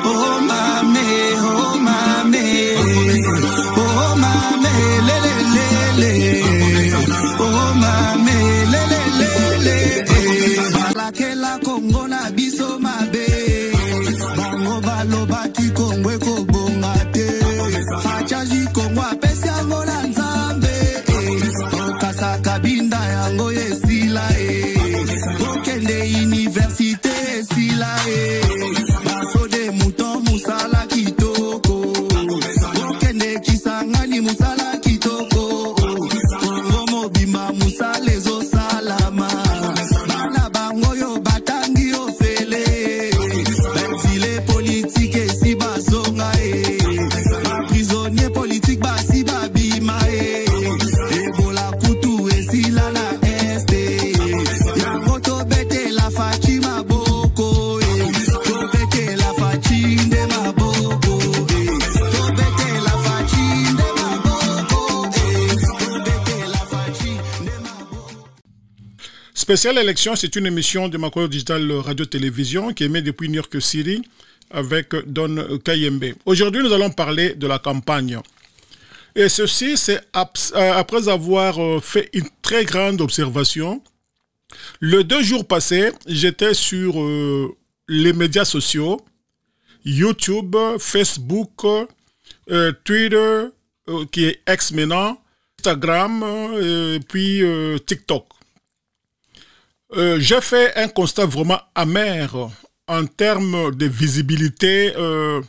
Oh. Spéciale élection, c'est une émission de macro Digital Radio-Télévision qui émet depuis New York City avec Don Kayembe. Aujourd'hui, nous allons parler de la campagne. Et ceci, c'est euh, après avoir euh, fait une très grande observation. Le deux jours passés, j'étais sur euh, les médias sociaux, YouTube, Facebook, Twitter, qui est ex maintenant, Instagram, et puis TikTok. Euh, j'ai fait un constat vraiment amer en termes de visibilité euh,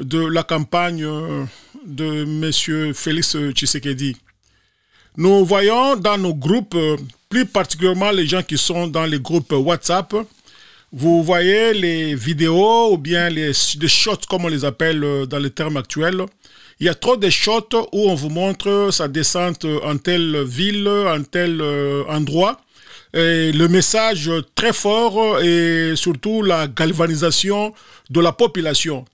de la campagne euh, de M. Félix Tshisekedi. Nous voyons dans nos groupes, plus particulièrement les gens qui sont dans les groupes WhatsApp, vous voyez les vidéos ou bien les, les shots comme on les appelle dans les termes actuels. Il y a trop de shots où on vous montre sa descente en telle ville, en tel endroit le message très fort et surtout la galvanisation de la population.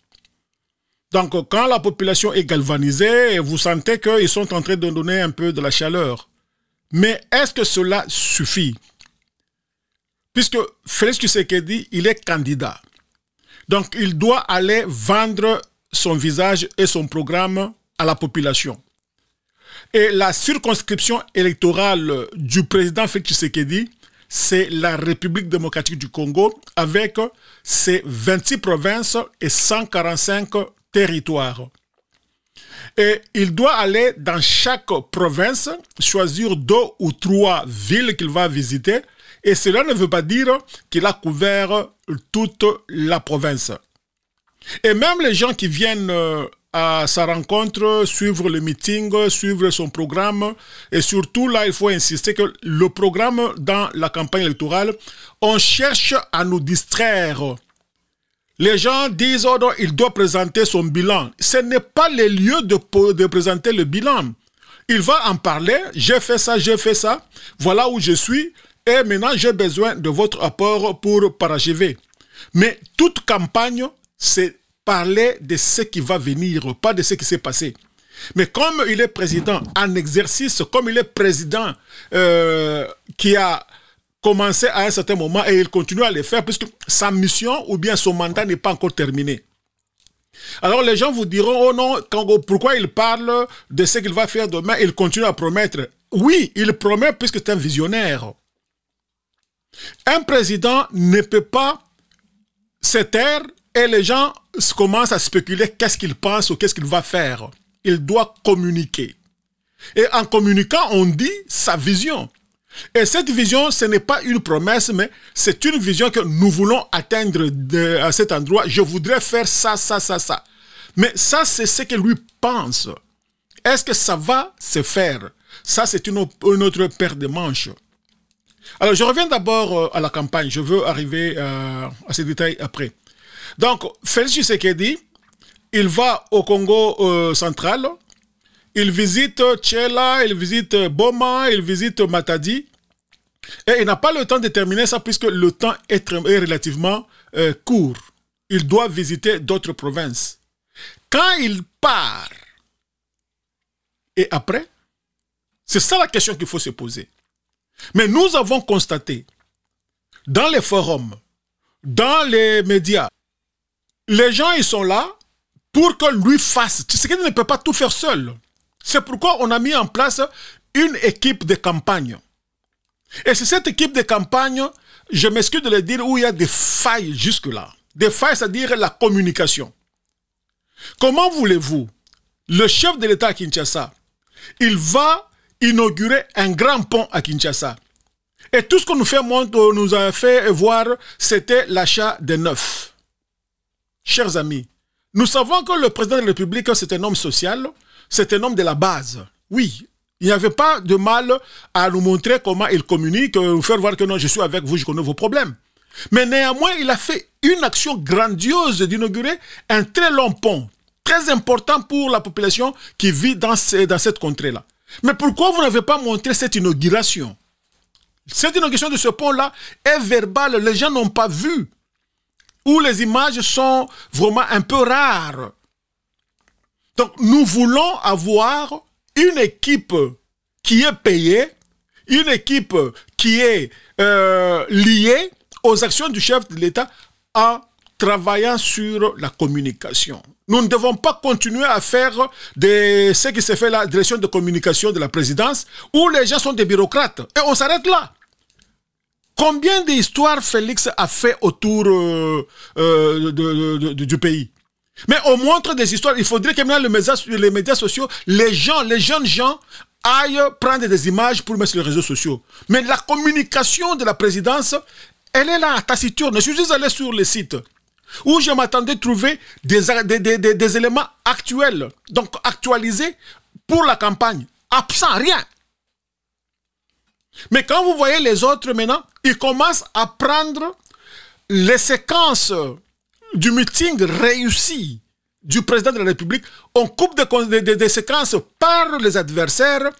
Donc, quand la population est galvanisée, vous sentez qu'ils sont en train de donner un peu de la chaleur. Mais est-ce que cela suffit Puisque Félix Tshisekedi, il est candidat. Donc, il doit aller vendre son visage et son programme à la population. Et la circonscription électorale du président Félix Tshisekedi, c'est la République démocratique du Congo avec ses 26 provinces et 145 territoires. Et il doit aller dans chaque province, choisir deux ou trois villes qu'il va visiter. Et cela ne veut pas dire qu'il a couvert toute la province. Et même les gens qui viennent euh, à sa rencontre, suivre le meeting, suivre son programme. Et surtout, là, il faut insister que le programme dans la campagne électorale, on cherche à nous distraire. Les gens disent, oh, il doit présenter son bilan. Ce n'est pas le lieu de, de présenter le bilan. Il va en parler, j'ai fait ça, j'ai fait ça, voilà où je suis, et maintenant j'ai besoin de votre apport pour parachever. Mais toute campagne c'est parler de ce qui va venir, pas de ce qui s'est passé. Mais comme il est président en exercice, comme il est président euh, qui a commencé à un certain moment et il continue à le faire puisque sa mission ou bien son mandat n'est pas encore terminé. Alors les gens vous diront, oh non, pourquoi il parle de ce qu'il va faire demain, il continue à promettre. Oui, il promet puisque c'est un visionnaire. Un président ne peut pas se taire et les gens commencent à spéculer qu'est-ce qu'il pense ou qu'est-ce qu'il va faire. Il doit communiquer. Et en communiquant, on dit sa vision. Et cette vision, ce n'est pas une promesse, mais c'est une vision que nous voulons atteindre à cet endroit. Je voudrais faire ça, ça, ça, ça. Mais ça, c'est ce que lui pense. Est-ce que ça va se faire Ça, c'est une, autre paire de manches. Alors, je reviens d'abord euh, à la campagne. Je veux arriver euh, à ces détails après. Donc, Félix Tshisekedi, il va au Congo euh, central, il visite Tchela, il visite Boma, il visite Matadi. Et il n'a pas le temps de terminer ça puisque le temps est, relativement euh, court. Il doit visiter d'autres provinces. Quand il part, et après, c'est ça la question qu'il faut se poser. Mais nous avons constaté dans les forums, dans les médias, les gens, ils sont là pour que lui fasse. Tu sais qu'il ne peut pas tout faire seul. C'est pourquoi on a mis en place une équipe de campagne. Et c'est cette équipe de campagne, je m'excuse de le dire, où il y a des failles jusque-là. Des failles, c'est-à-dire la communication. Comment voulez-vous, le chef de l'État à Kinshasa, il va inaugurer un grand pont à Kinshasa. Et tout ce qu'on nous, fait, nous a fait voir, c'était l'achat des neufs chers amis, nous savons que le président de la République, c'est un homme social, c'est un homme de la base. Oui, il n'y avait pas de mal à nous montrer comment il communique, euh, nous faire voir que non, je suis avec vous, je connais vos problèmes. Mais néanmoins, il a fait une action grandiose d'inaugurer un très long pont, très important pour la population qui vit dans, dans cette contrée-là. Mais pourquoi vous n'avez pas montré cette inauguration Cette inauguration de ce pont-là est verbale, les gens n'ont pas vu où les images sont vraiment un peu rares. Donc nous voulons avoir une équipe qui est payée, une équipe qui est euh, liée aux actions du chef de l'État en travaillant sur la communication. Nous ne devons pas continuer à faire ce qui se fait la direction de communication de la présidence où les gens sont des bureaucrates. Et on s'arrête là. Combien d'histoires Félix a fait autour euh, euh, du pays Mais on montre des histoires. Il faudrait que maintenant les médias, sociaux, les gens, les jeunes gens aillent prendre des images pour mettre sur les réseaux sociaux. Mais la communication de la présidence, elle est là, taciturne. Je suis allé sur le site où je m'attendais à trouver des éléments actuels, donc actualisés pour la campagne. Absent, rien. Mais quand vous voyez les autres maintenant, ils commencent à prendre les séquences du meeting réussi du président de la République. On coupe des, des, séquences par les adversaires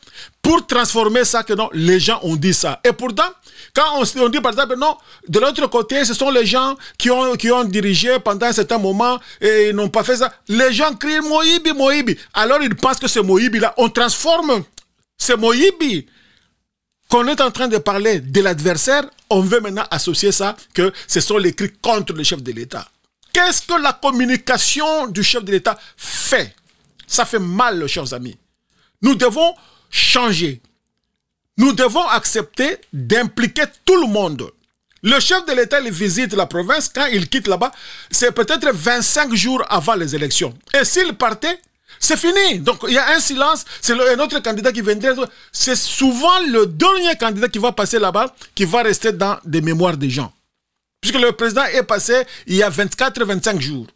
pour transformer ça que non, les gens ont dit ça. Et pourtant, quand on, dit par exemple, non, de l'autre côté, ce sont les gens qui ont, qui ont dirigé pendant un certain moment et n'ont pas fait ça. Les gens crient Moïbi, Moïbi. Alors ils pensent que c'est Moïbi-là, on transforme ce Moïbi qu'on est en train de parler de l'adversaire, on veut maintenant associer ça que ce sont les cris contre le chef de l'État. Qu'est-ce que la communication du chef de l'État fait Ça fait mal, chers amis. Nous devons changer. Nous devons accepter d'impliquer tout le monde. Le chef de l'État visite la province quand il quitte là-bas, c'est peut-être 25 jours avant les élections. Et s'il partait, c'est fini. Donc il y a un silence, c'est un autre candidat qui dire C'est souvent le dernier candidat qui va passer là-bas qui va rester dans des mémoires des gens. Puisque le président est passé il y a 24-25 jours.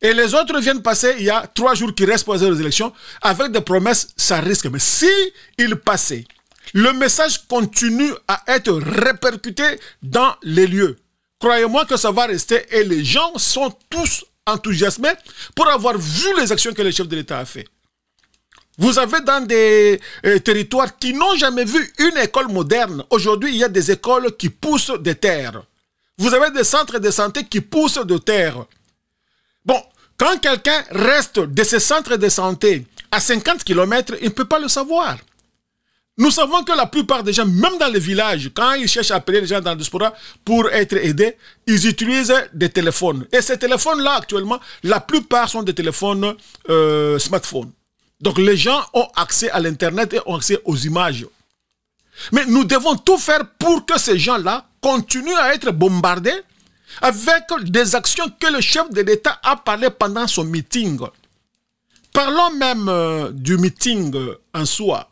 Et les autres viennent passer il y a trois jours qui restent pour les élections. Avec des promesses, ça risque. Mais si il passait, le message continue à être répercuté dans les lieux. Croyez-moi que ça va rester et les gens sont tous enthousiasmé pour avoir vu les actions que le chef de l'État a fait. Vous avez dans des euh, territoires qui n'ont jamais vu une école moderne. Aujourd'hui, il y a des écoles qui poussent des terres. Vous avez des centres de santé qui poussent de terre. Bon, quand quelqu'un reste de ces centres de santé à 50 km, il ne peut pas le savoir. Nous savons que la plupart des gens, même dans les villages, quand ils cherchent à appeler les gens dans le diaspora pour être aidés, ils utilisent des téléphones. Et ces téléphones-là, actuellement, la plupart sont des téléphones euh, smartphones. Donc les gens ont accès à l'Internet et ont accès aux images. Mais nous devons tout faire pour que ces gens-là continuent à être bombardés avec des actions que le chef de l'État a parlé pendant son meeting. Parlons même euh, du meeting en soi.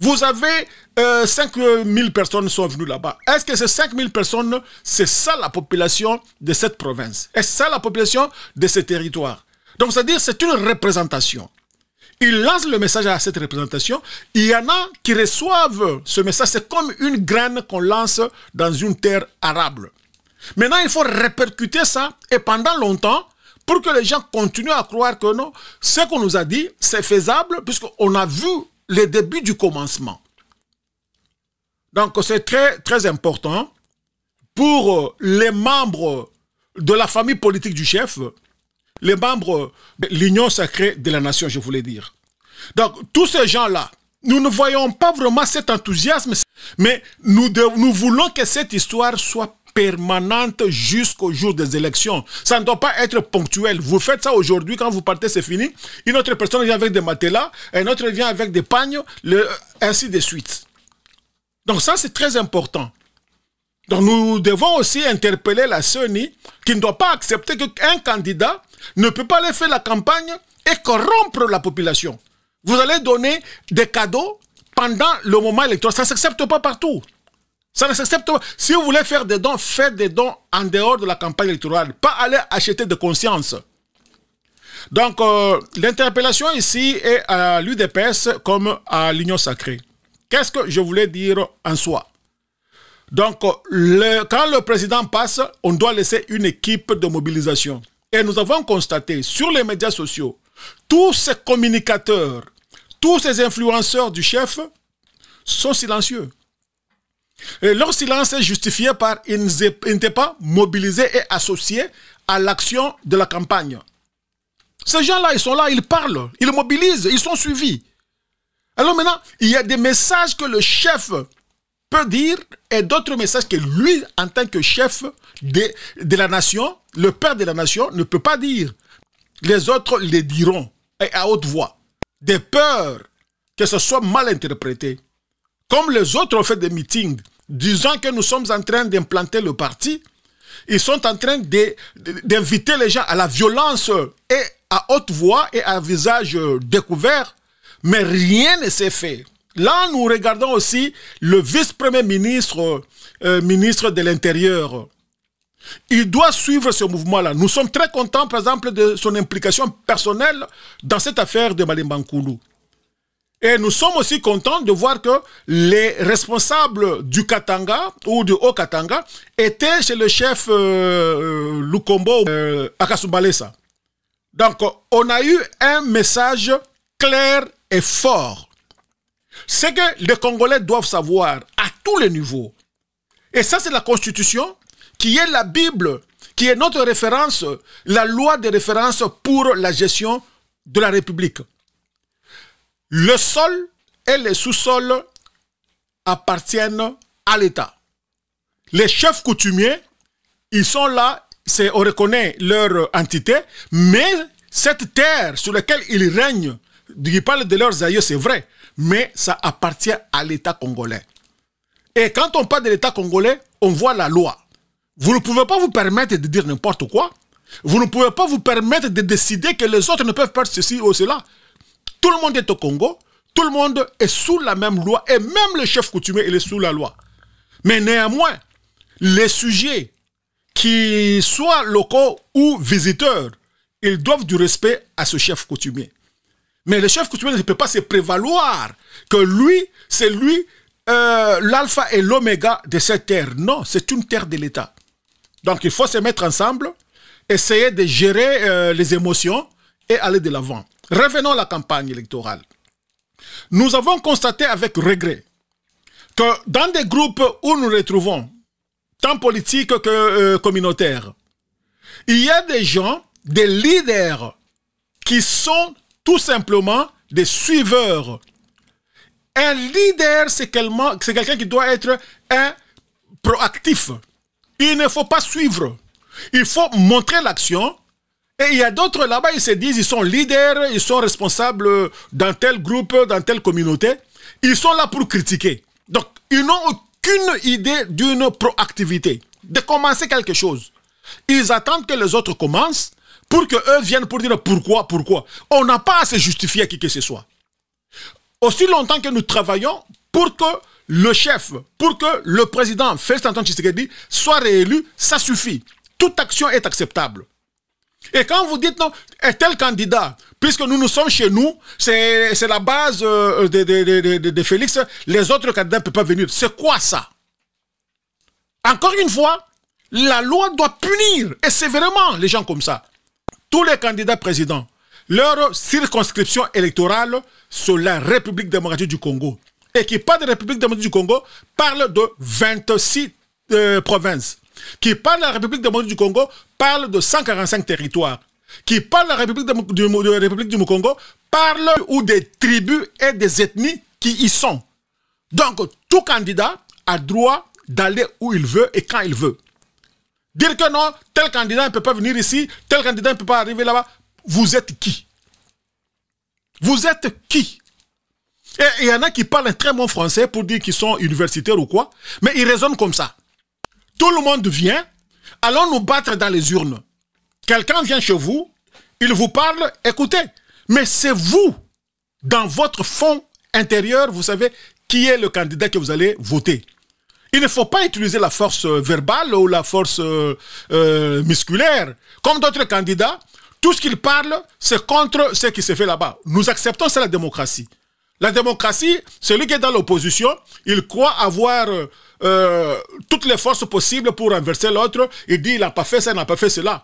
Vous avez 5000 euh, euh, personnes sont venues là-bas. Est-ce que ces 5000 personnes, c'est ça la population de cette province Est-ce ça la population de ce territoire Donc, c'est-à-dire, c'est une représentation. Il lance le message à cette représentation. Il y en a qui reçoivent ce message. C'est comme une graine qu'on lance dans une terre arable. Maintenant, il faut répercuter ça et pendant longtemps pour que les gens continuent à croire que non, ce qu'on nous a dit, c'est faisable puisqu'on a vu les début du commencement. Donc c'est très, très important pour euh, les membres de la famille politique du chef, les membres de l'Union sacrée de la nation, je voulais dire. Donc tous ces gens-là, nous ne voyons pas vraiment cet enthousiasme, mais nous, nous voulons que cette histoire soit permanente jusqu'au jour des élections. Ça ne doit pas être ponctuel. Vous faites ça aujourd'hui, quand vous partez, c'est fini. Une autre personne vient avec des matelas, une autre vient avec des pagnes, ainsi de suite. Donc ça, c'est très important. Donc nous devons aussi interpeller la CENI qui ne doit pas accepter qu'un candidat ne peut pas aller faire la campagne et corrompre la population. Vous allez donner des cadeaux pendant le moment électoral. Ça ne s'accepte pas partout. Ça ne s'accepte pas. Si vous voulez faire des dons, faites des dons en dehors de la campagne électorale. Pas aller acheter de conscience. Donc, euh, l'interpellation ici est à l'UDPS comme à l'Union sacrée. Qu'est-ce que je voulais dire en soi Donc, quand le président passe, on doit laisser une équipe de mobilisation. Et nous avons constaté sur les médias sociaux, tous ces communicateurs, tous ces influenceurs du chef sont silencieux leur silence est justifié par ils n'étaient pas mobilisés et associés à l'action de la campagne. Ces gens-là, ils sont là, ils parlent, ils mobilisent, ils sont suivis. Alors maintenant, il y a des messages que le chef peut dire et d'autres messages que lui, en tant que chef de, la nation, le père de la nation, ne peut pas dire. Les autres les diront et à haute voix, des peurs que ce soit mal interprété comme les autres ont fait des meetings, disant que nous sommes en train d'implanter le parti, ils sont en train d'inviter les gens à la violence et à haute voix et à visage découvert, mais rien ne s'est fait. Là, nous regardons aussi le vice-premier ministre, euh, ministre de l'Intérieur. Il doit suivre ce mouvement-là. Nous sommes très contents, par exemple, de son implication personnelle dans cette affaire de Malimbankoulou. Et nous sommes aussi contents de voir que les responsables du Katanga ou du Haut-Katanga étaient chez le chef euh, euh, Lukombo euh, Akasubalesa. Donc, on a eu un message clair et fort. C'est que les Congolais doivent savoir à tous les niveaux. Et ça, c'est la Constitution qui est la Bible, qui est notre référence, la loi de référence pour la gestion de la République. Le sol et les sous-sols appartiennent à l'État. Les chefs coutumiers, ils sont là, on reconnaît leur entité, mais cette terre sur laquelle ils règnent, ils parlent de leurs aïeux, c'est vrai, mais ça appartient à l'État congolais. Et quand on parle de l'État congolais, on voit la loi. Vous ne pouvez pas vous permettre de dire n'importe quoi. Vous ne pouvez pas vous permettre de décider que les autres ne peuvent pas ceci ou cela. Tout le monde est au Congo, tout le monde est sous la même loi, et même le chef coutumier, est sous la loi. Mais néanmoins, les sujets qui soient locaux ou visiteurs, ils doivent du respect à ce chef coutumier. Mais le chef coutumier ne peut pas se prévaloir que lui, c'est lui euh, l'alpha et l'oméga de cette terre. Non, c'est une terre de l'État. Donc il faut se mettre ensemble, essayer de gérer euh, les émotions et aller de l'avant. Revenons à la campagne électorale. Nous avons constaté avec regret que dans des groupes où nous retrouvons, tant politiques que euh, communautaires, il y a des gens, des leaders, qui sont tout simplement des suiveurs. Un leader, c'est quelqu'un qui doit être un proactif. Il ne faut pas suivre. Il faut montrer l'action, et il y a d'autres là-bas, ils se disent, ils sont leaders, ils sont responsables dans tel groupe, dans telle communauté. Ils sont là pour critiquer. Donc, ils n'ont aucune idée d'une proactivité, de commencer quelque chose. Ils attendent que les autres commencent pour qu'eux viennent pour dire pourquoi, pourquoi. On n'a pas à se justifier à qui que ce soit. Aussi longtemps que nous travaillons pour que le chef, pour que le président Félix Antoine Tshisekedi soit réélu, ça suffit. Toute action est acceptable. Et quand vous dites non, tel candidat, puisque nous nous sommes chez nous, c'est la base de, euh, de, Félix, les autres candidats ne peuvent pas venir. C'est quoi ça Encore une fois, la loi doit punir, et sévèrement, les gens comme ça. Tous les candidats présidents, leur circonscription électorale sur la République démocratique du Congo, et qui parle de République démocratique du Congo, parle de 26 euh, provinces qui parle de la République démocratique du Congo, parle de 145 territoires. Qui parle de la République, de, la République du Congo, parle ou des tribus et des ethnies qui y sont. Donc, tout candidat a droit d'aller où il veut et quand il veut. Dire que non, tel candidat ne peut pas venir ici, tel candidat ne peut pas arriver là-bas. Vous êtes qui Vous êtes qui Et il y en a qui parlent un très bon français pour dire qu'ils sont universitaires ou quoi, mais ils raisonnent comme ça. Tout le monde vient. Allons nous battre dans les urnes. Quelqu'un vient chez vous, il vous parle, écoutez. Mais c'est vous, dans votre fond intérieur, vous savez qui est le candidat que vous allez voter. Il ne faut pas utiliser la force euh, verbale ou la force euh, euh, musculaire. Comme d'autres candidats, tout ce qu'ils parlent, c'est contre ce qui se fait là-bas. Nous acceptons, c'est la démocratie. La démocratie, celui qui est dans l'opposition, il croit avoir euh, euh, toutes les forces possibles pour renverser l'autre. Il dit, il n'a pas fait ça, il n'a pas fait cela.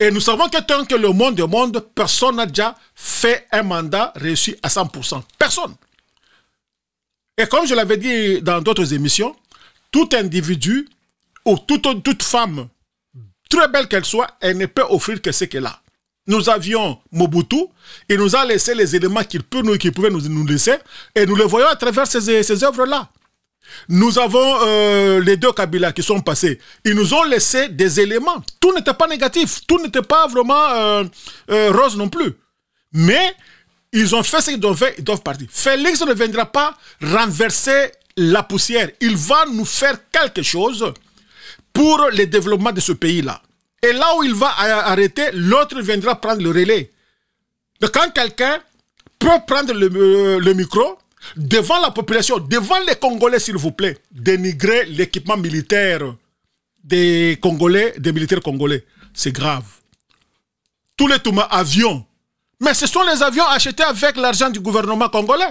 Et nous savons que tant que le monde est monde, personne n'a déjà fait un mandat réussi à 100%. Personne. Et comme je l'avais dit dans d'autres émissions, tout individu ou toute femme, très belle qu'elle soit, elle ne peut offrir que ce qu'elle a nous avions Mobutu, il nous a laissé les éléments qu'il pouvait nous, laisser, et nous les voyons à travers ces, ces œuvres-là. Nous avons euh, les deux Kabila qui sont passés. Ils nous ont laissé des éléments. Tout n'était pas négatif, tout n'était pas vraiment euh, euh, rose non plus. Mais ils ont fait ce qu'ils doivent ils doivent partir. Félix ne viendra pas renverser la poussière. Il va nous faire quelque chose pour le développement de ce pays-là. Et là où il va arrêter, l'autre viendra prendre le relais. quand quelqu'un peut prendre euh, le, micro devant la population, devant les Congolais, s'il vous plaît, dénigrer l'équipement militaire des Congolais, des militaires congolais, c'est grave. Tous les Touma avions, mais ce sont les avions achetés avec l'argent du gouvernement congolais.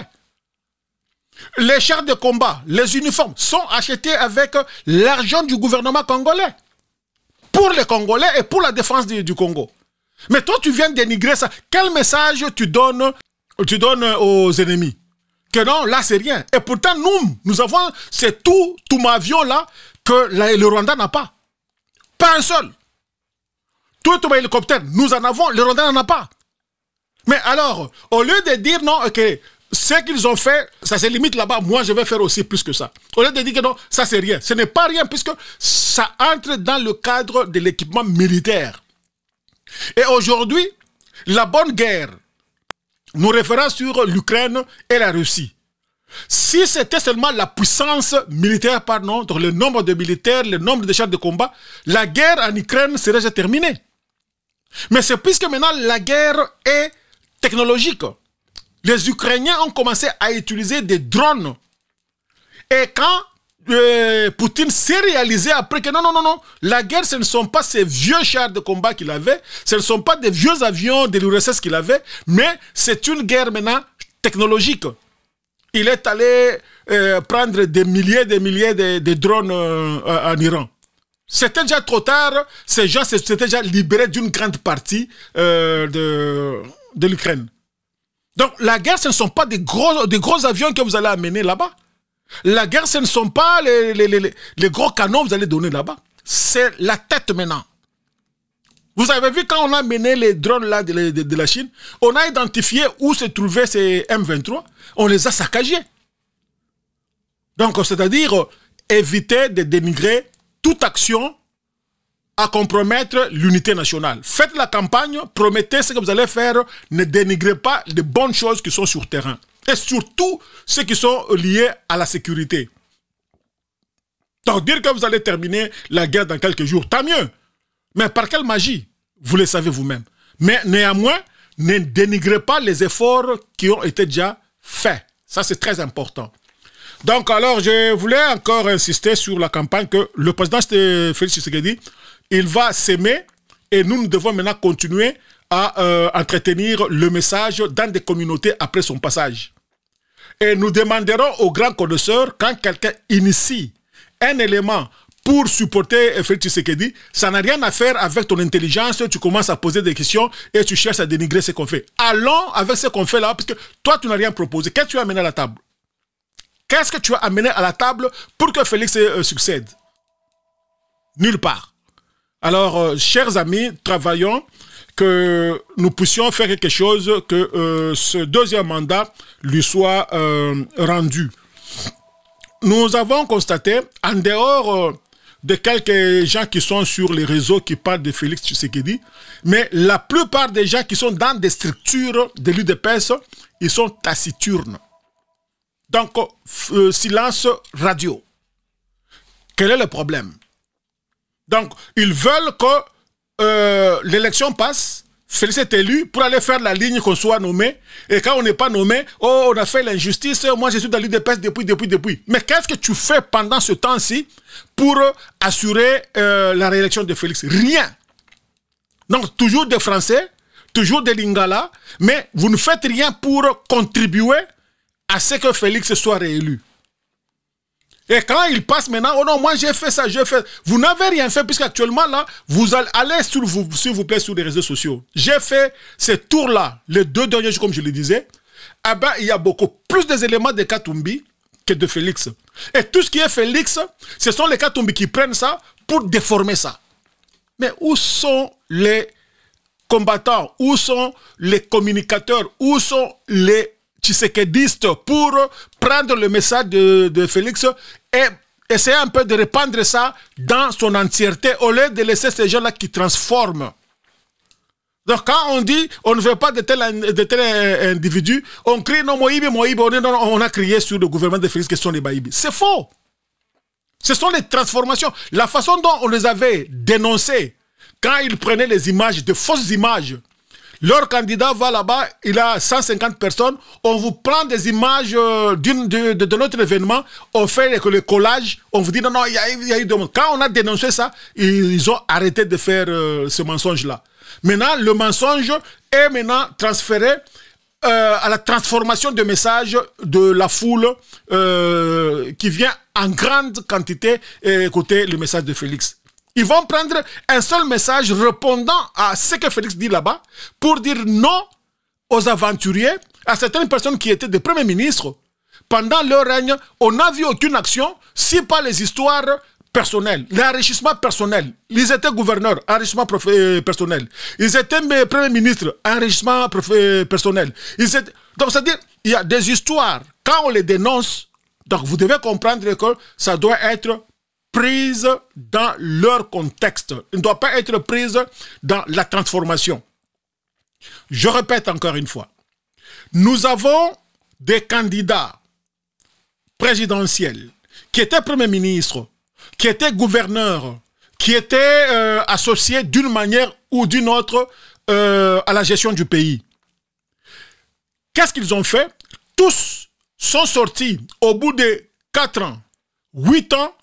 Les chars de combat, les uniformes sont achetés avec l'argent du gouvernement congolais pour les Congolais et pour la défense du, Congo. Mais toi, tu viens dénigrer ça. Quel message tu donnes, tu donnes aux ennemis Que non, là, c'est rien. Et pourtant, nous, nous avons c'est tout, tout avion là que le Rwanda n'a pas. Pas un seul. Tout un hélicoptère, nous en avons, le Rwanda n'en a pas. Mais alors, au lieu de dire non, ok, ce qu'ils ont fait, ça se limite là-bas. Moi, je vais faire aussi plus que ça. Au lieu de dire que non, ça c'est rien. Ce n'est pas rien puisque ça entre dans le cadre de l'équipement militaire. Et aujourd'hui, la bonne guerre nous référons sur l'Ukraine et la Russie. Si c'était seulement la puissance militaire pardon, donc le nombre de militaires, le nombre de chars de combat, la guerre en Ukraine serait déjà terminée. Mais c'est puisque maintenant la guerre est technologique les Ukrainiens ont commencé à utiliser des drones. Et quand euh, Poutine s'est réalisé après que non, non, non, non, la guerre, ce ne sont pas ces vieux chars de combat qu'il avait, ce ne sont pas des vieux avions de l'URSS qu'il avait, mais c'est une guerre maintenant technologique. Il est allé euh, prendre des milliers des milliers de, drones euh, en Iran. C'était déjà trop tard, ces gens s'étaient déjà libérés d'une grande partie de l'Ukraine. Donc la guerre, ce ne sont pas des gros, des gros avions que vous allez amener là-bas. La guerre, ce ne sont pas les, les, gros canons que vous allez donner là-bas. C'est la tête maintenant. Vous avez vu quand on a amené les drones là de, de la Chine, on a identifié où se trouvaient ces M23, on les a saccagés. Donc, c'est-à-dire euh, éviter de dénigrer toute action à compromettre l'unité nationale. Faites la campagne, promettez ce que vous allez faire, ne dénigrez pas les bonnes choses qui sont sur terrain. Et surtout, ceux qui sont liés à la sécurité. Donc dire que vous allez terminer la guerre dans quelques jours, tant mieux. Mais par quelle magie Vous le savez vous-même. Mais néanmoins, ne dénigrez pas les efforts qui ont été déjà faits. Ça, c'est très important. Donc, alors, je voulais encore insister sur la campagne que le président Félix Tshisekedi il va s'aimer et nous, nous devons maintenant continuer à euh, entretenir le message dans des communautés après son passage. Et nous demanderons aux grands connaisseurs, quand quelqu'un initie un élément pour supporter Félix Tshisekedi, ça n'a rien à faire avec ton intelligence, tu commences à poser des questions et tu cherches à dénigrer ce qu'on fait. Allons avec ce qu'on fait là, parce que toi, tu n'as rien proposé. Qu'est-ce que tu as amené à la table Qu'est-ce que tu as amené à la table pour que Félix euh, succède Nulle part. Alors, euh, chers amis, travaillons que nous puissions faire quelque chose, que euh, ce deuxième mandat lui soit euh, rendu. Nous avons constaté, en dehors de quelques gens qui sont sur les réseaux qui parlent de Félix Tshisekedi, mais la plupart des gens qui sont dans des structures de l'UDPS, ils sont taciturnes. Donc, silence radio. Quel est le problème donc, ils veulent que euh, l'élection passe, Félix est élu pour aller faire la ligne qu'on soit nommé. Et quand on n'est pas nommé, oh, on a fait l'injustice, moi je suis dans l'UDPS depuis, depuis, depuis. Mais qu'est-ce que tu fais pendant ce temps-ci pour assurer euh, la réélection de Félix Rien. Donc, toujours des Français, toujours des Lingala, mais vous ne faites rien pour contribuer à ce que Félix soit réélu. Et quand il passe maintenant, oh non, moi j'ai fait ça, j'ai fait. Vous n'avez rien fait, puisque actuellement là, vous allez, s'il vous, vous plaît, sur les réseaux sociaux. J'ai fait ce tour là les deux derniers jours, comme je le disais. Ah ben, il y a beaucoup plus d'éléments de Katumbi que de Félix. Et tout ce qui est Félix, ce sont les Katumbi qui prennent ça pour déformer ça. Mais où sont les combattants Où sont les communicateurs Où sont les tshisekedistes pour prendre le message de Félix et essayer un peu de répandre ça dans son entièreté au lieu de laisser ces gens-là qui transforment. Donc quand on dit on ne veut pas de tels tel euh, individus, on crie non Moïbe, Moïbe, on, a crié sur le gouvernement de Félix que sont les Baïbis ». C'est faux. Ce sont les transformations. La façon dont on les avait dénoncés quand ils prenaient les images, de fausses images, leur candidat va là-bas, il a 150 personnes. On vous prend des images euh, de, de, notre événement. On fait le collage. On vous dit non, non, il y a, eu des... Quand on a dénoncé ça, ils, ont arrêté de faire euh, ce mensonge-là. Maintenant, le mensonge est maintenant transféré euh, à la transformation de messages de la foule qui vient en grande quantité écouter le message de Félix. Ils vont prendre un seul message répondant à ce que Félix dit là-bas pour dire non aux aventuriers, à certaines personnes qui étaient des premiers ministres. Pendant leur règne, on n'a vu aucune action, si pas les histoires personnelles, l'enrichissement personnel. Ils étaient gouverneurs, enrichissement euh, personnel. Ils étaient premiers ministres, enrichissement euh, personnel. Donc, c'est-à-dire, il y a des histoires, quand on les dénonce, donc vous devez comprendre que ça doit être prise dans leur contexte. Il ne doit pas être prise dans la transformation. Je répète encore une fois. Nous avons des candidats présidentiels qui étaient premiers ministres, qui étaient gouverneurs, qui étaient euh, associés d'une manière ou d'une autre euh, à la gestion du pays. Qu'est-ce qu'ils ont fait Tous sont sortis au bout de 4 ans, 8 ans,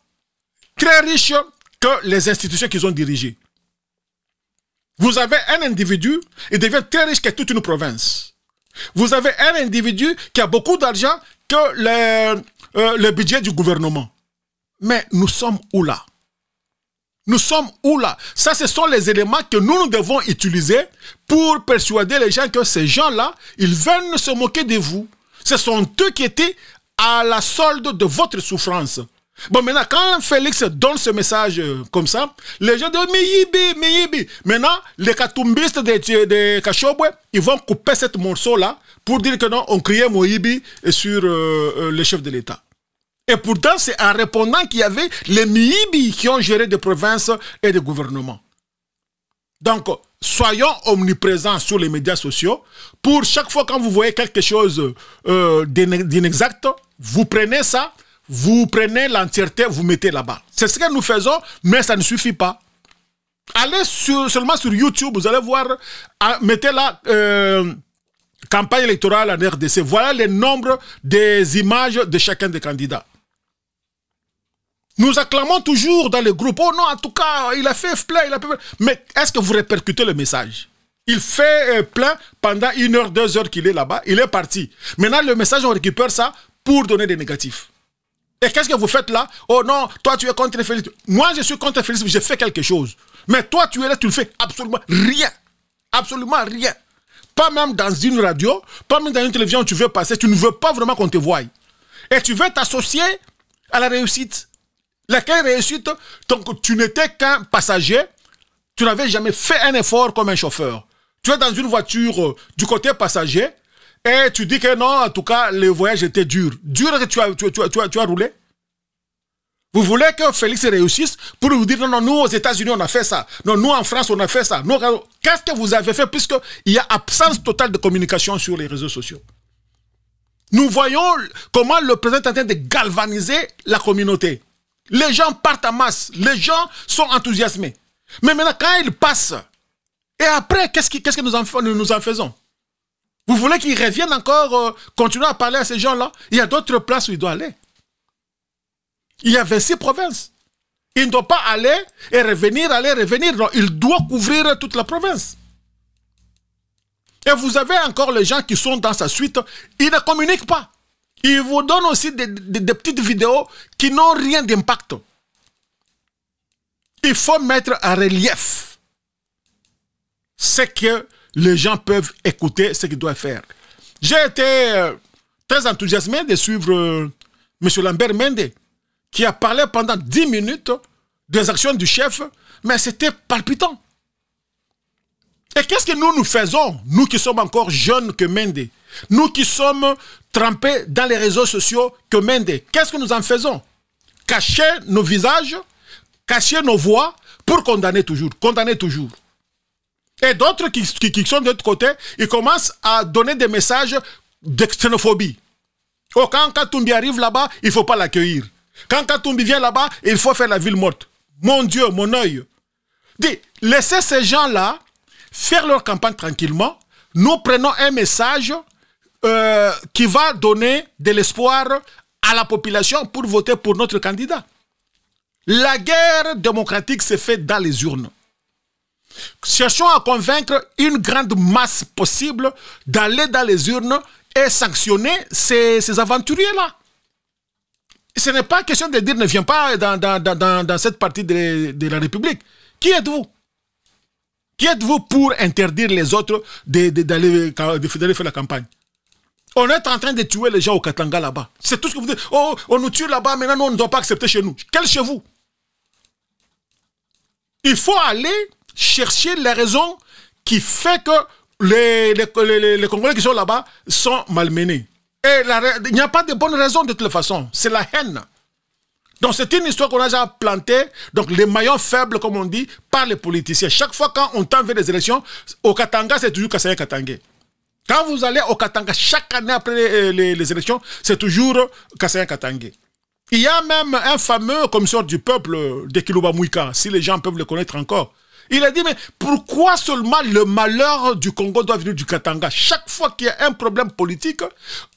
très riches que les institutions qu'ils ont dirigées. Vous avez un individu, il devient très riche que toute une province. Vous avez un individu qui a beaucoup d'argent que euh, le, budget du gouvernement. Mais nous sommes où là Nous sommes où là Ça, ce sont les éléments que nous, nous devons utiliser pour persuader les gens que ces gens-là, ils veulent se moquer de vous. Ce sont eux qui étaient à la solde de votre souffrance. Bon, maintenant, quand Félix donne ce message euh, comme ça, les gens disent mais Yibi !» Maintenant, les katumbistes de Kachobwe, ils vont couper ce morceau-là pour dire que non, on criait Moïbi sur euh, euh, le chef de l'État. Et pourtant, c'est en répondant qu'il y avait les Miyibi qui ont géré des provinces et des gouvernements. Donc, soyons omniprésents sur les médias sociaux. Pour chaque fois quand vous voyez quelque chose d'inexact, vous prenez ça, vous prenez l'entièreté, vous mettez là-bas. C'est ce que nous faisons, mais ça ne suffit pas. Allez seulement sur YouTube, vous allez voir, ah, mettez la euh, campagne électorale en RDC. Voilà les nombres des images de chacun des candidats. Nous acclamons toujours dans les groupes, « oh non, en tout cas, il a fait plein, il a fait plein. Mais est-ce que vous répercutez le message Il fait euh, plein pendant une heure, deux heures qu'il est là-bas, il est parti. Maintenant, le message, on récupère ça pour donner des négatifs. Et qu'est-ce que vous faites là Oh non, toi tu es contre Félix. Moi je suis contre Félix, j'ai fait quelque chose. Mais toi tu es là, tu ne fais absolument rien. Absolument rien. Pas même dans une radio, pas même dans une télévision où tu veux passer, tu ne veux pas vraiment qu'on te voie. Et tu veux t'associer à la réussite. Laquelle réussite Donc tu n'étais qu'un passager, tu n'avais jamais fait un effort comme un chauffeur. Tu es dans une voiture euh, du côté passager, et tu dis que non, en tout cas, le voyage était dur. Dur que tu as, roulé vous voulez que Félix réussisse pour vous dire non, non, nous aux États-Unis on a fait ça, non, nous en France on a fait ça. Qu'est-ce que vous avez fait puisqu'il y a absence totale de communication sur les réseaux sociaux Nous voyons comment le président est en train de galvaniser la communauté. Les gens partent en masse, les gens sont enthousiasmés. Mais maintenant, quand il passe, et après, qu'est-ce que nous en faisons vous voulez qu'il revienne encore, euh, continuer à parler à ces gens-là Il y a d'autres places où il doit aller. Il y a 26 provinces. Il ne doit pas aller et revenir, aller, revenir. Non, il doit couvrir toute la province. Et vous avez encore les gens qui sont dans sa suite, ils ne communiquent pas. Ils vous donnent aussi des, des petites vidéos qui n'ont rien d'impact. Il faut mettre en relief ce que les gens peuvent écouter ce qu'ils doivent faire. J'ai été euh, très enthousiasmé de suivre euh, M. Lambert Mende, qui a parlé pendant 10 minutes des actions du chef, mais c'était palpitant. Et qu'est-ce que nous, nous faisons, nous qui sommes encore jeunes que Mende, nous qui sommes trempés dans les réseaux sociaux que Mende, qu'est-ce que nous en faisons Cacher nos visages, cacher nos voix pour condamner toujours, condamner toujours. Et d'autres qui, sont de l'autre côté, ils commencent à donner des messages de oh, quand Katumbi arrive là-bas, il ne faut pas l'accueillir. Quand Katumbi vient là-bas, il faut faire la ville morte. Mon Dieu, mon œil. laissez ces gens-là faire leur campagne tranquillement. Nous prenons un message euh, qui va donner de l'espoir à la population pour voter pour notre candidat. La guerre démocratique se fait dans les urnes. Cherchons à convaincre une grande masse possible d'aller dans les urnes et sanctionner ces, aventuriers-là. Ce n'est pas question de dire ne viens pas dans, cette partie de, la République. Qui êtes-vous Qui êtes-vous pour interdire les autres d'aller faire la campagne on est en train de tuer les gens au Katanga là-bas. C'est tout ce que vous dites. Oh, on nous tue là-bas, maintenant nous, on ne doit pas accepter chez nous. Quel chez vous Il faut aller chercher les raisons qui fait que les, les, Congolais qui sont là-bas sont malmenés. Et il n'y a pas de bonnes raisons de toute façon. C'est la haine. Donc c'est une histoire qu'on a déjà plantée, donc les maillons faibles, comme on dit, par les politiciens. Chaque fois quand on tend vers les élections, au Katanga, c'est toujours Kassaya Katangé. Quand vous allez au Katanga, chaque année après les, euh, élections, c'est toujours Kassaya Katangé. Il y a même un fameux commissaire du peuple euh, de Kilouba Mouika, si les gens peuvent le connaître encore. Il a dit, mais pourquoi seulement le malheur du Congo doit venir du Katanga Chaque fois qu'il y a un problème politique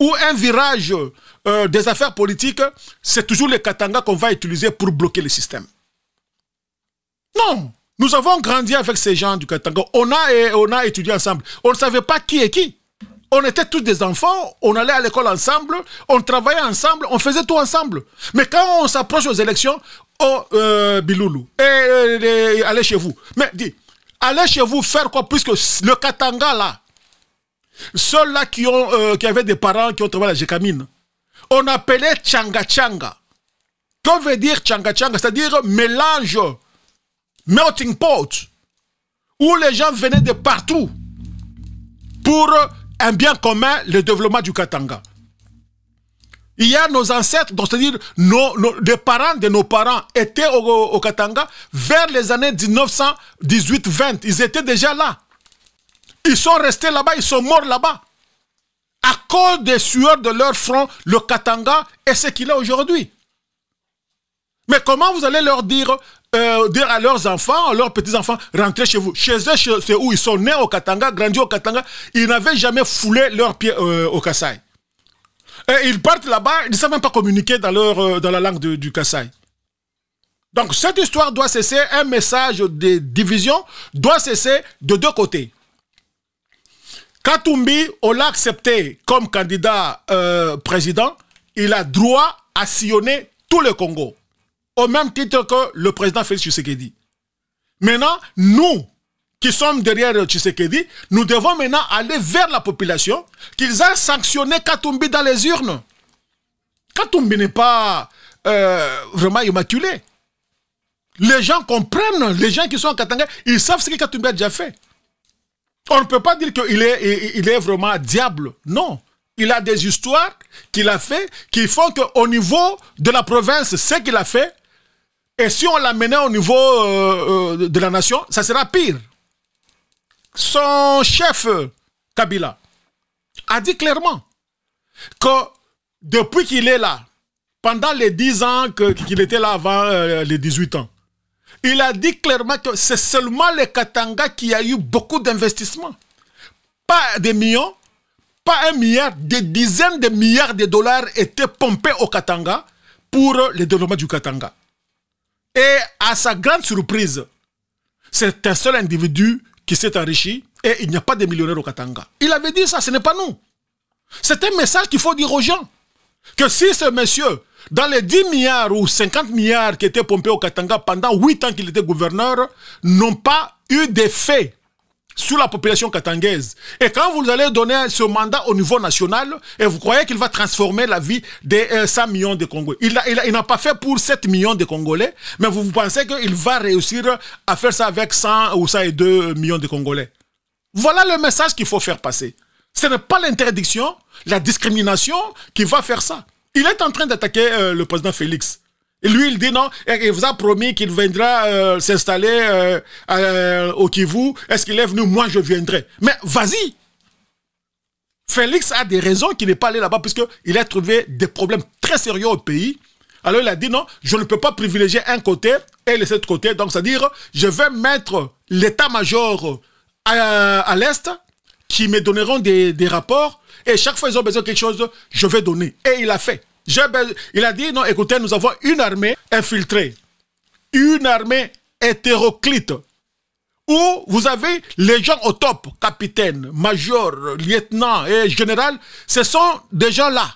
ou un virage euh, des affaires politiques, c'est toujours le Katanga qu'on va utiliser pour bloquer le système. Non, nous avons grandi avec ces gens du Katanga. On a, on a étudié ensemble. On ne savait pas qui est qui. On était tous des enfants, on allait à l'école ensemble, on travaillait ensemble, on faisait tout ensemble. Mais quand on s'approche aux élections, oh, euh, Biloulou, et, eh, eh, eh, allez chez vous. Mais dis, allez chez vous faire quoi Puisque le Katanga, là, ceux-là qui, ont, euh, qui avaient des parents qui ont travaillé à la on appelait Tchanga Tchanga. Que veut dire Changa Changa? C'est-à-dire mélange, melting pot, où les gens venaient de partout pour un bien commun, le développement du Katanga. Il y a nos ancêtres, c'est-à-dire nos, les parents de nos parents, étaient au, au Katanga vers les années 1918-20. Ils étaient déjà là. Ils sont restés là-bas, ils sont morts là-bas. À cause des sueurs de leur front, le Katanga est ce qu'il est aujourd'hui. Mais comment vous allez leur dire, euh, dire à leurs enfants, à leurs petits-enfants, rentrez chez vous Chez eux, c'est où ils sont nés au Katanga, grandis au Katanga, ils n'avaient jamais foulé leurs pieds euh, au Kassai. ils partent là-bas, ils ne savent même pas communiquer dans, leur, euh, dans la langue du Kassai. Donc cette histoire doit cesser, un message de division doit cesser de deux côtés. Katumbi, on l'a accepté comme candidat président, il a droit à sillonner tout le Congo au même titre que le président Félix Tshisekedi. Maintenant, nous qui sommes derrière Tshisekedi, nous devons maintenant aller vers la population qu'ils aient sanctionné Katumbi dans les urnes. Katumbi n'est pas euh, vraiment immaculé. Les gens comprennent, les gens qui sont en Katanga, ils savent ce que Katumbi a déjà fait. On ne peut pas dire qu'il est, est vraiment diable. Non. Il a des histoires qu'il a fait qui font qu'au niveau de la province, ce qu'il a fait, et si on l'amenait au niveau euh, euh, de la nation, ça sera pire. Son chef, Kabila, a dit clairement que depuis qu'il est là, pendant les 10 ans qu'il était là avant euh, les 18 ans, il a dit clairement que c'est seulement les Katanga qui a eu beaucoup d'investissements. Pas des millions, pas un milliard, des dizaines de milliards de dollars étaient pompés au Katanga pour le développement du Katanga. Et à sa grande surprise, c'est un seul individu qui s'est enrichi et il n'y a pas de millionnaires au Katanga. Il avait dit ça, ce n'est pas nous. C'est un message qu'il faut dire aux gens. Que si ce monsieur, dans les 10 milliards ou 50 milliards qui étaient pompés au Katanga pendant 8 ans qu'il était gouverneur, n'ont pas eu d'effet sur la population katangaise. Et quand vous allez donner ce mandat au niveau national, et vous croyez qu'il va transformer la vie des 100 euh, millions de Congolais. Il, il, n'a pas fait pour 7 millions de Congolais, mais vous, vous pensez qu'il va réussir à faire ça avec 100 ou 102 millions de Congolais. Voilà le message qu'il faut faire passer. Ce n'est pas l'interdiction, la discrimination qui va faire ça. Il est en train d'attaquer euh, le président Félix. Lui, il dit non, il vous a promis qu'il viendra euh, s'installer euh, euh, au Kivu. Est-ce qu'il est venu Moi, je viendrai. Mais vas-y Félix a des raisons qu'il n'est pas allé là-bas puisqu'il a trouvé des problèmes très sérieux au pays. Alors il a dit non, je ne peux pas privilégier un côté et laisser l'autre côté. Donc c'est-à-dire, je vais mettre l'état-major à, l'Est qui me donneront des, rapports et chaque fois qu'ils ont besoin de quelque chose, je vais donner. Et il a fait il a dit, non, écoutez, nous avons une armée infiltrée, une armée hétéroclite, où vous avez les gens au top, capitaine, major, lieutenant et général, ce sont des gens là.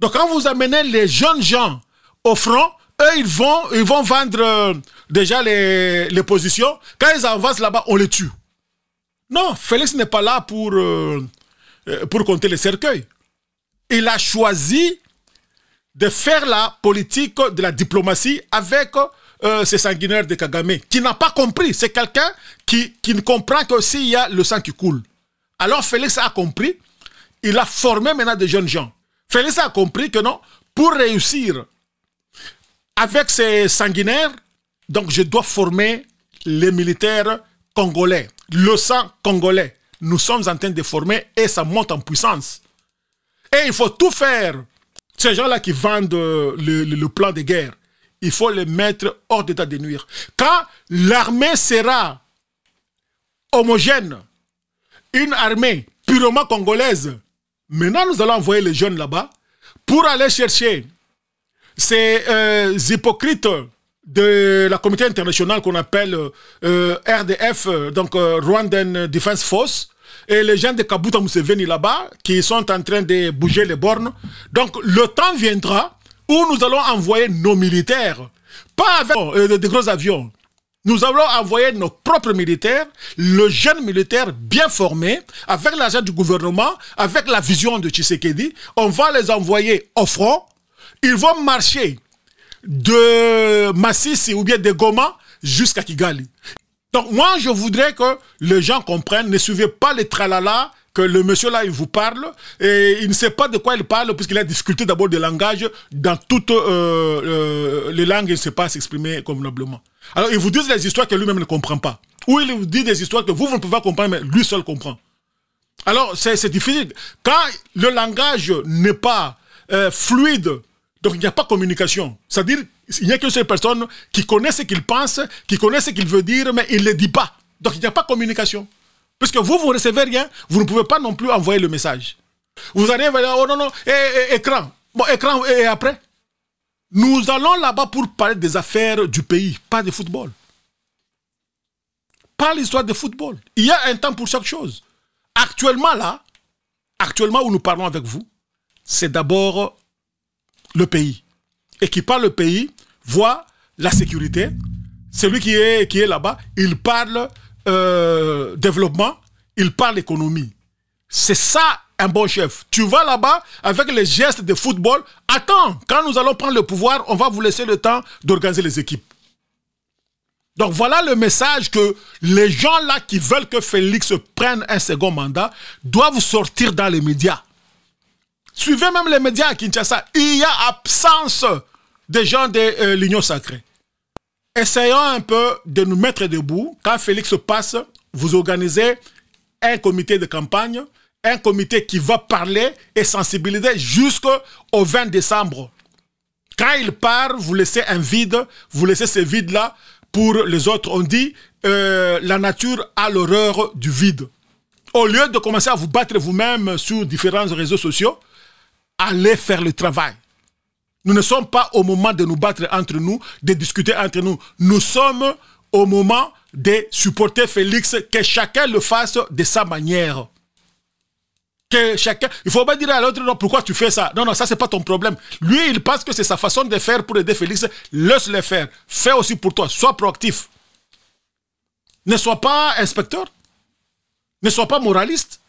Donc quand vous amenez les jeunes gens au front, eux, ils vont, ils vont vendre euh, déjà les, positions. Quand ils avancent là-bas, on les tue. Non, Félix n'est pas là pour, euh, euh, pour compter les cercueils. Il a choisi de faire la politique de la diplomatie avec euh, ces sanguinaires de Kagame, qui n'a pas compris. C'est quelqu'un qui, qui ne comprend que s'il y a le sang qui coule. Alors Félix a compris, il a formé maintenant des jeunes gens. Félix a compris que non, pour réussir avec ces sanguinaires, donc je dois former les militaires congolais, le sang congolais. Nous sommes en train de former et ça monte en puissance. Et il faut tout faire ces gens-là qui vendent euh, le, plan de guerre, il faut les mettre hors d'état de nuire. Quand l'armée sera homogène, une armée purement congolaise, maintenant nous allons envoyer les jeunes là-bas pour aller chercher ces euh, hypocrites de la communauté internationale qu'on appelle euh, RDF, donc Rwandan Defense Force, et les gens de Kabuta venus là-bas qui sont en train de bouger les bornes. Donc le temps viendra où nous allons envoyer nos militaires, pas avec euh, des gros avions, nous allons envoyer nos propres militaires, le jeune militaire bien formé, avec l'argent du gouvernement, avec la vision de Tshisekedi. On va les envoyer au front. Ils vont marcher de Massisi ou bien de Goma jusqu'à Kigali. Donc moi, je voudrais que les gens comprennent, ne suivez pas les tralala que le monsieur là, il vous parle et il ne sait pas de quoi il parle puisqu'il a discuté d'abord des langages dans toutes euh, euh, les langues, il ne sait pas s'exprimer convenablement. Alors, il vous dit des histoires que lui-même ne comprend pas. Ou il vous dit des histoires que vous, vous ne pouvez pas comprendre, mais lui seul comprend. Alors, c'est difficile. Quand le langage n'est pas euh, fluide, donc il n'y a pas communication, c'est-à-dire il n'y a qu'une seule personne qui connaît ce qu'il pense, qui connaît ce qu'il veut dire, mais il ne le dit pas. Donc il n'y a pas de communication. Puisque vous, vous ne recevez rien, vous ne pouvez pas non plus envoyer le message. Vous allez envoyer oh non, non, eh, eh, eh, écran. Bon, écran, et, et après Nous allons là-bas pour parler des affaires du pays, pas de football. Pas l'histoire de football. Il y a un temps pour chaque chose. Actuellement, là, actuellement où nous parlons avec vous, c'est d'abord le pays. Et qui parle le pays, voit la sécurité. Celui qui est, qui est là-bas, il parle euh, développement, il parle économie. C'est ça un bon chef. Tu vas là-bas avec les gestes de football. Attends, quand nous allons prendre le pouvoir, on va vous laisser le temps d'organiser les équipes. Donc voilà le message que les gens là qui veulent que Félix prenne un second mandat doivent sortir dans les médias. Suivez même les médias à Kinshasa. Il y a absence des gens de euh, l'Union sacrée. Essayons un peu de nous mettre debout. Quand Félix passe, vous organisez un comité de campagne, un comité qui va parler et sensibiliser jusqu'au 20 décembre. Quand il part, vous laissez un vide, vous laissez ce vide-là pour les autres. On dit, euh, la nature a l'horreur du vide. Au lieu de commencer à vous battre vous-même sur différents réseaux sociaux, allez faire le travail. Nous ne sommes pas au moment de nous battre entre nous, de discuter entre nous. Nous sommes au moment de supporter Félix, que chacun le fasse de sa manière. Que chacun, il faut pas dire à l'autre, non, pourquoi tu fais ça? Non, non, ça, c'est pas ton problème. Lui, il pense que c'est sa façon de faire pour aider Félix. Laisse-le faire. Fais aussi pour toi. Sois proactif. Ne sois pas inspecteur. Ne sois pas moraliste.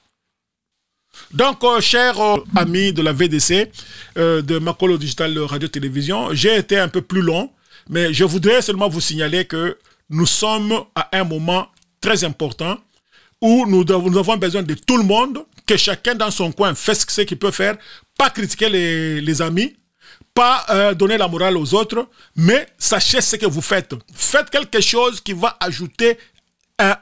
Donc, euh, chers euh, amis de la VDC, euh, de Macolo Digital Radio Télévision, j'ai été un peu plus long, mais je voudrais seulement vous signaler que nous sommes à un moment très important où nous, avons besoin de tout le monde, que chacun dans son coin fasse ce qu'il peut faire, pas critiquer les, les amis, pas donner la morale aux autres, mais sachez ce que vous faites. Faites quelque chose qui va ajouter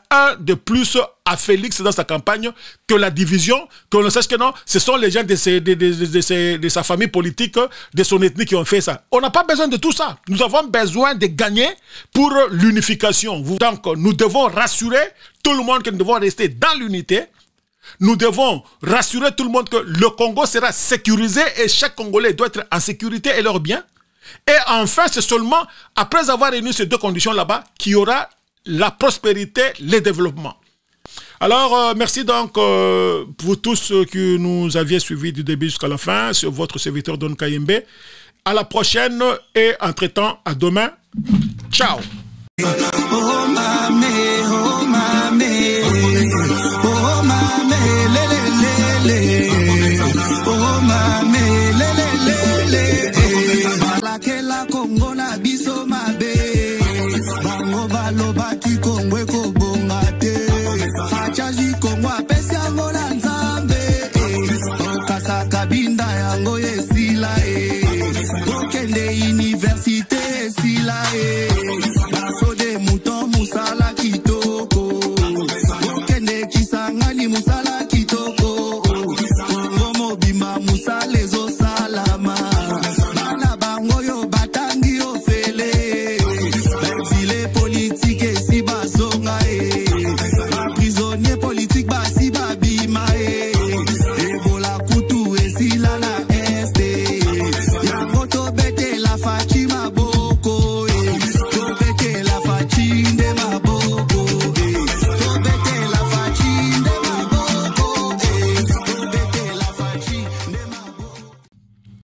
un de plus à Félix dans sa campagne que la division, que l'on sache que non, ce sont les gens de, de, sa famille politique, de son ethnie qui ont fait ça. On n'a pas besoin de tout ça. Nous avons besoin de gagner pour l'unification. Donc, nous devons rassurer tout le monde que nous devons rester dans l'unité. Nous devons rassurer tout le monde que le Congo sera sécurisé et chaque Congolais doit être en sécurité et leur bien. Et enfin, c'est seulement après avoir réuni ces deux conditions là-bas qu'il y aura la prospérité, le développement. Alors, euh, merci donc euh, pour tous ceux qui nous aviez suivis du début jusqu'à la fin sur votre serviteur Don Kayembe. À la prochaine et entre-temps, à demain. Ciao.